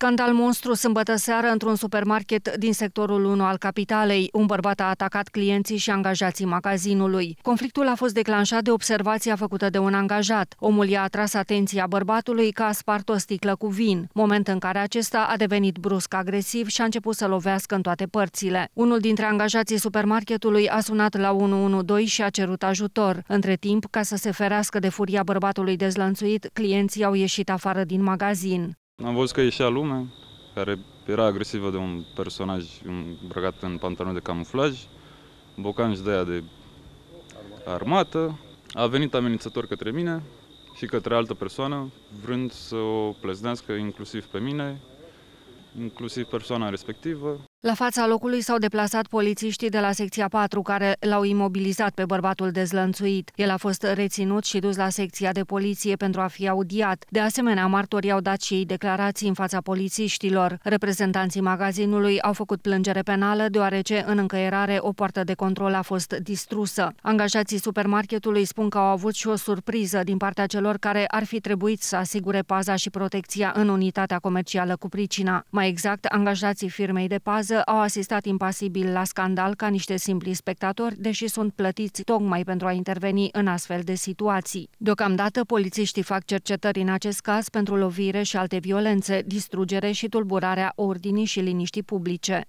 Scandal monstru sâmbătă seară într-un supermarket din sectorul 1 al capitalei. Un bărbat a atacat clienții și angajații magazinului. Conflictul a fost declanșat de observația făcută de un angajat. Omul i-a atras atenția bărbatului că a spart o sticlă cu vin, moment în care acesta a devenit brusc agresiv și a început să lovească în toate părțile. Unul dintre angajații supermarketului a sunat la 112 și a cerut ajutor. Între timp, ca să se ferească de furia bărbatului dezlănțuit, clienții au ieșit afară din magazin. Am văzut că ieșea lume care era agresivă de un personaj îmbrăcat în pantaloni de camuflaj, bocanci de aia de armată, a venit amenințător către mine și către altă persoană, vrând să o pleznească inclusiv pe mine, inclusiv persoana respectivă. La fața locului s-au deplasat polițiștii de la secția 4 care l-au imobilizat pe bărbatul dezlănțuit. El a fost reținut și dus la secția de poliție pentru a fi audiat. De asemenea, martorii au dat și ei declarații în fața polițiștilor. Reprezentanții magazinului au făcut plângere penală deoarece în încăierare o poartă de control a fost distrusă. Angajații supermarketului spun că au avut și o surpriză din partea celor care ar fi trebuit să asigure paza și protecția în unitatea comercială cu pricina. Mai exact, angajații firmei de pază cază au asistat impasibil la scandal ca niște simpli spectatori, deși sunt plătiți tocmai pentru a interveni în astfel de situații. Deocamdată, polițiștii fac cercetări în acest caz pentru lovire și alte violențe, distrugere și tulburarea ordinii și liniștii publice.